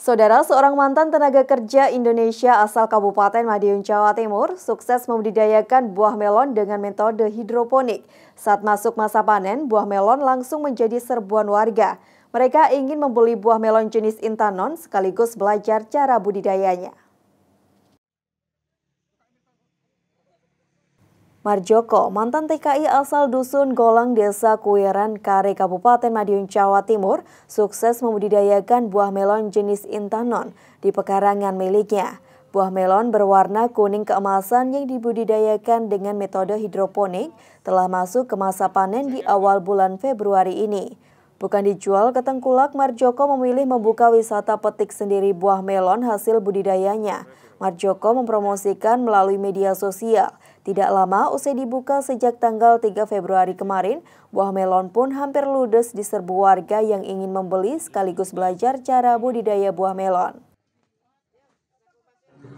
Saudara seorang mantan tenaga kerja Indonesia asal Kabupaten Madiun, Jawa Timur, sukses membudidayakan buah melon dengan metode hidroponik. Saat masuk masa panen, buah melon langsung menjadi serbuan warga. Mereka ingin membeli buah melon jenis Intanon sekaligus belajar cara budidayanya. Marjoko, mantan TKI asal Dusun Golang Desa Kuiran Kare Kabupaten Madiun Jawa Timur, sukses membudidayakan buah melon jenis intanon di pekarangan miliknya. Buah melon berwarna kuning keemasan yang dibudidayakan dengan metode hidroponik telah masuk ke masa panen di awal bulan Februari ini. Bukan dijual ke Tengkulak, Marjoko memilih membuka wisata petik sendiri buah melon hasil budidayanya. Marjoko mempromosikan melalui media sosial. Tidak lama usai dibuka sejak tanggal 3 Februari kemarin, buah melon pun hampir ludes di serbu warga yang ingin membeli sekaligus belajar cara budidaya buah melon.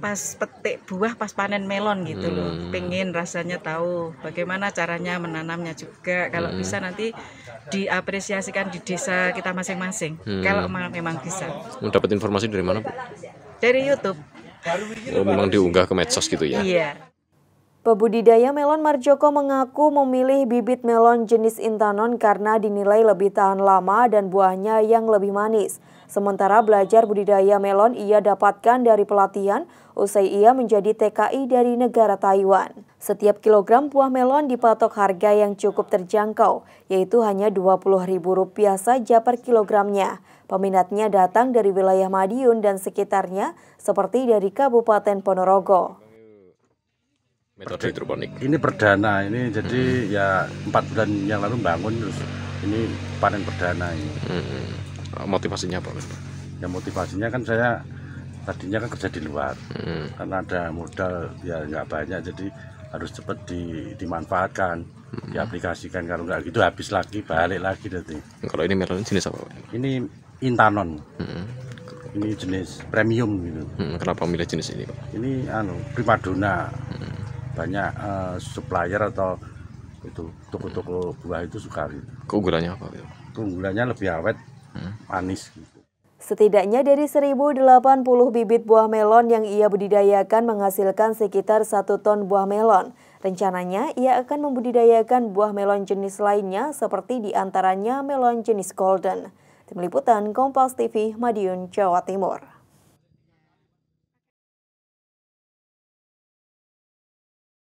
Pas petik buah, pas panen melon gitu loh. Hmm. Pengen rasanya tahu bagaimana caranya menanamnya juga. Kalau hmm. bisa nanti diapresiasikan di desa kita masing-masing. Hmm. Kalau memang bisa. Mendapat informasi dari mana, Bu? Dari YouTube. Oh, memang diunggah ke medsos gitu ya? Iya. Pebudidaya melon Marjoko mengaku memilih bibit melon jenis Intanon karena dinilai lebih tahan lama dan buahnya yang lebih manis. Sementara belajar budidaya melon ia dapatkan dari pelatihan usai ia menjadi TKI dari negara Taiwan. Setiap kilogram buah melon dipatok harga yang cukup terjangkau, yaitu hanya Rp20.000 saja per kilogramnya. Peminatnya datang dari wilayah Madiun dan sekitarnya, seperti dari Kabupaten Ponorogo metode hidroponik ini perdana ini jadi hmm. ya empat bulan yang lalu bangun terus ini panen perdana ini hmm. motivasinya apa ya motivasinya kan saya tadinya kan kerja di luar hmm. karena ada modal ya nggak banyak jadi harus cepat di, dimanfaatkan hmm. diaplikasikan kalau nggak gitu habis lagi balik lagi nanti kalau ini melon jenis apa ini intanon hmm. ini jenis premium gitu hmm, kenapa milih jenis ini pak ini anu primadona banyak uh, supplier atau itu toko-toko buah itu suka gitu. Keunggulannya apa? Keunggulannya lebih awet, hmm. manis gitu. Setidaknya dari 1080 bibit buah melon yang ia budidayakan menghasilkan sekitar 1 ton buah melon. Rencananya ia akan membudidayakan buah melon jenis lainnya seperti diantaranya melon jenis golden. Tim Liputan Kompas TV Madiun, Jawa Timur.